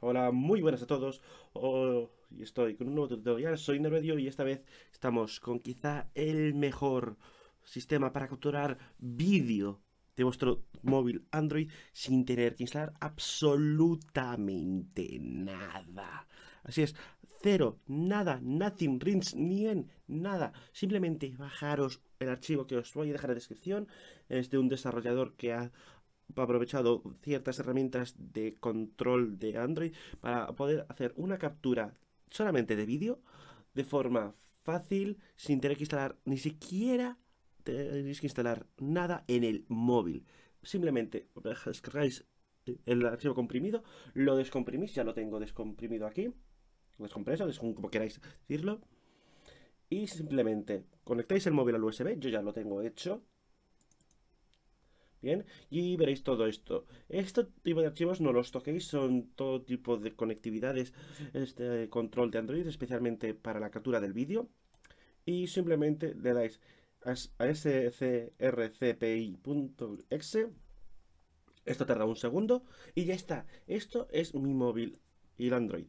Hola, muy buenas a todos. Hoy oh, estoy con un nuevo tutorial. Soy Nervedio y esta vez estamos con quizá el mejor sistema para capturar vídeo de vuestro móvil Android sin tener que instalar absolutamente nada. Así es, cero, nada, nothing, rins, ni en nada. Simplemente bajaros el archivo que os voy a dejar en la descripción. Es de un desarrollador que ha aprovechado ciertas herramientas de control de Android para poder hacer una captura solamente de vídeo de forma fácil sin tener que instalar ni siquiera tenéis que instalar nada en el móvil. Simplemente descargáis el archivo comprimido, lo descomprimís, ya lo tengo descomprimido aquí, descompreso, como queráis decirlo, y simplemente conectáis el móvil al USB, yo ya lo tengo hecho, Bien, y veréis todo esto. Este tipo de archivos no los toquéis, son todo tipo de conectividades, este control de Android, especialmente para la captura del vídeo. Y simplemente le dais a scrcpi.exe. Esto tarda un segundo y ya está. Esto es mi móvil y el Android.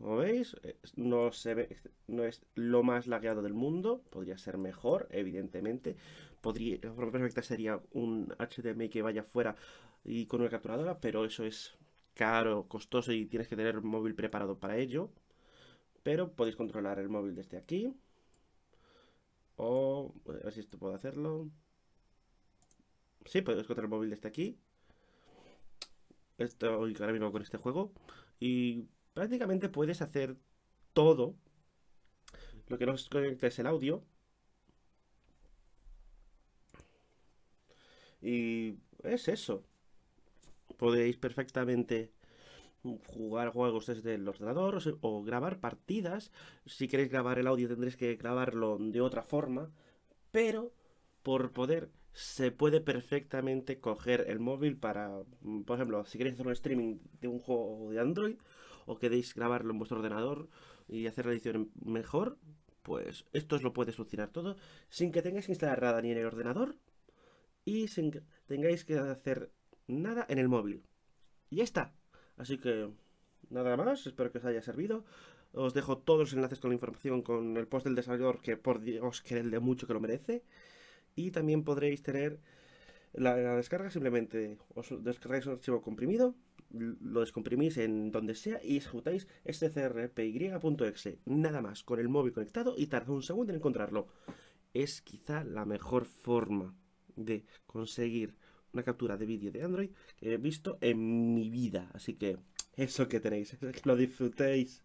Como veis, este, no, es lo más lagueado del mundo. Podría ser mejor, evidentemente. Podría, la forma perfecta sería un HDMI que vaya fuera y con una capturadora, pero eso es caro, costoso y tienes que tener un móvil preparado para ello. Pero podéis controlar el móvil desde aquí. O a ver si esto puedo hacerlo. Sí, podéis controlar el móvil desde aquí. Estoy ahora mismo con este juego. Y prácticamente puedes hacer todo lo que no es el audio y es eso podéis perfectamente jugar juegos desde el ordenador o grabar partidas si queréis grabar el audio tendréis que grabarlo de otra forma pero por poder se puede perfectamente coger el móvil para por ejemplo si queréis hacer un streaming de un juego de android o queréis grabarlo en vuestro ordenador y hacer la edición mejor, pues esto os lo puede solucionar todo sin que tengáis que instalar nada ni en el ordenador y sin que tengáis que hacer nada en el móvil. Y ya está. Así que nada más, espero que os haya servido. Os dejo todos los enlaces con la información con el post del desarrollador que por Dios que el de mucho que lo merece. Y también podréis tener la, la descarga simplemente os descargáis un archivo comprimido lo descomprimís en donde sea y ejecutáis este crpy.exe, nada más, con el móvil conectado y tarda un segundo en encontrarlo. Es quizá la mejor forma de conseguir una captura de vídeo de Android que he visto en mi vida, así que eso que tenéis, que lo disfrutéis.